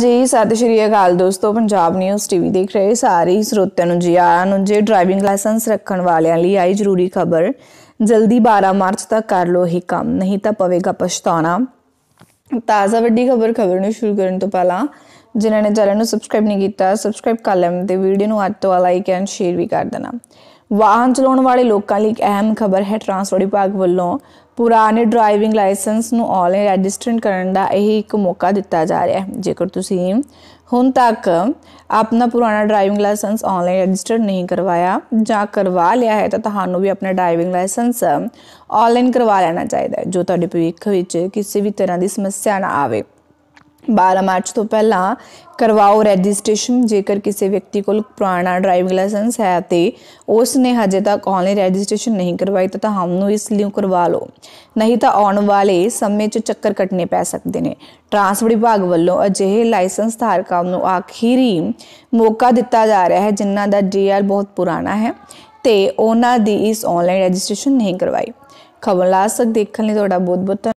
ਜੀ ਸਤਿ ਸ਼੍ਰੀ ਅਕਾਲ ਦੋਸਤੋ ਪੰਜਾਬ ਨਿਊਜ਼ ਟੀਵੀ ਦੇਖ ਰਹੇ ਸਾਰੇ ਸਰੋਤਿਆਂ ਨੂੰ ਜੀ ਆਇਆਂ ਨੂੰ ਜੇ ਡਰਾਈਵਿੰਗ ਲਾਇਸੈਂਸ ਰੱਖਣ ਵਾਲਿਆਂ ਲਈ ਆਈ ਜ਼ਰੂਰੀ ਖਬਰ ਜਲਦੀ 12 ਮਾਰਚ ਤੱਕ ਕਰ ਲੋ ਇਹ ਕੰਮ ਨਹੀਂ ਤਾਂ ਪਵੇਗਾ ਪਛਤਾਉਣਾ ਤਾਜ਼ਾ ਵੱਡੀ ਖਬਰ ਖਬਰ ਨੂੰ ਸ਼ੁਰੂ ਕਰਨ ਤੋਂ ਪਹਿਲਾਂ ਜਿਨ੍ਹਾਂ ਨੇ ਚੈਨਲ ਨੂੰ ਸਬਸਕ੍ਰਾਈਬ ਨਹੀਂ ਕੀਤਾ ਸਬਸਕ੍ਰਾਈਬ ਕਰ ਲੈਣ ਤੇ ਵੀਡੀਓ ਨੂੰ ਅੱਜ ਤੋਂ ਲਾਈਕ ਐਂਡ ਸ਼ੇਅਰ ਵੀ ਕਰ ਦੇਣਾ ਵਾਹਨ ਚਲਾਉਣ ਵਾਲੇ ਲੋਕਾਂ ਲਈ ਇੱਕ ਅਹਿਮ ਖਬਰ ਹੈ ਟਰਾਂਸਪੋਰਟ ਵਿਭਾਗ ਵੱਲੋਂ ਪੁਰਾਣੇ ਡਰਾਈਵਿੰਗ ਲਾਇਸੈਂਸ ਨੂੰ ਆਨਲਾਈਨ ਰਜਿਸਟਰ ਕਰਨ ਦਾ ਇਹ ਇੱਕ ਮੌਕਾ ਦਿੱਤਾ ਜਾ ਰਿਹਾ ਹੈ ਜੇਕਰ ਤੁਸੀਂ ਹੁਣ ਤੱਕ ਆਪਣਾ ਪੁਰਾਣਾ ਡਰਾਈਵਿੰਗ ਲਾਇਸੈਂਸ ਆਨਲਾਈਨ ਰਜਿਸਟਰ ਨਹੀਂ ਕਰਵਾਇਆ ਜਾਂ ਕਰਵਾ ਲਿਆ ਹੈ ਤਾਂ ਤੁਹਾਨੂੰ ਵੀ ਆਪਣਾ ਡਰਾਈਵਿੰਗ ਲਾਇਸੈਂਸ ਆਨਲਾਈਨ ਕਰਵਾ ਲੈਣਾ ਚਾਹੀਦਾ ਹੈ ਜੋ ਤੁਹਾਡੇ ਭਵਿੱਖ ਵਿੱਚ ਕਿਸੇ ਵੀ ਤਰ੍ਹਾਂ ਦੀ ਸਮੱਸਿਆ ਨਾ ਆਵੇ 12 ਮਾਰਚ ਤੋਂ ਪਹਿਲਾਂ ਕਰਵਾਓ ਰਜਿਸਟ੍ਰੇਸ਼ਨ ਜੇਕਰ ਕਿਸੇ ਵਿਅਕਤੀ ਕੋਲ ਪੁਰਾਣਾ ਡਰਾਈਵਿੰਗ ਲਾਇਸੈਂਸ ਹੈ ਤੇ ਉਸ ਨੇ ਹਜੇ ਤੱਕ ਆਨਲਾਈਨ ਰਜਿਸਟ੍ਰੇਸ਼ਨ ਨਹੀਂ ਕਰਵਾਈ ਤਾਂ ਹਮ ਨੂੰ ਇਸ ਲਈ ਕਰਵਾ ਲਓ ਨਹੀਂ ਤਾਂ ਆਉਣ ਵਾਲੇ ਸਮੇਂ 'ਚ ਚੱਕਰ ਕੱਟਨੇ ਪੈ ਸਕਦੇ ਨੇ ਟ੍ਰਾਂਸਪੋਰਟ ਵਿਭਾਗ ਵੱਲੋਂ ਅਜਿਹੇ ਲਾਇਸੈਂਸ ਧਾਰਕਾਂ ਨੂੰ ਆਖਰੀ ਮੌਕਾ ਦਿੱਤਾ ਜਾ ਰਿਹਾ ਹੈ ਜਿਨ੍ਹਾਂ ਦਾ ਡੀਆਰ ਬਹੁਤ ਪੁਰਾਣਾ ਹੈ ਤੇ ਉਹਨਾਂ ਦੀ ਇਸ ਆਨਲਾਈਨ ਰਜਿਸਟ੍ਰੇਸ਼ਨ ਨਹੀਂ ਕਰਵਾਈ ਖਬਰ ਲਾਸਕ ਦੇਖਣ ਲਈ ਤੁਹਾਡਾ ਬਹੁਤ ਬਹੁਤ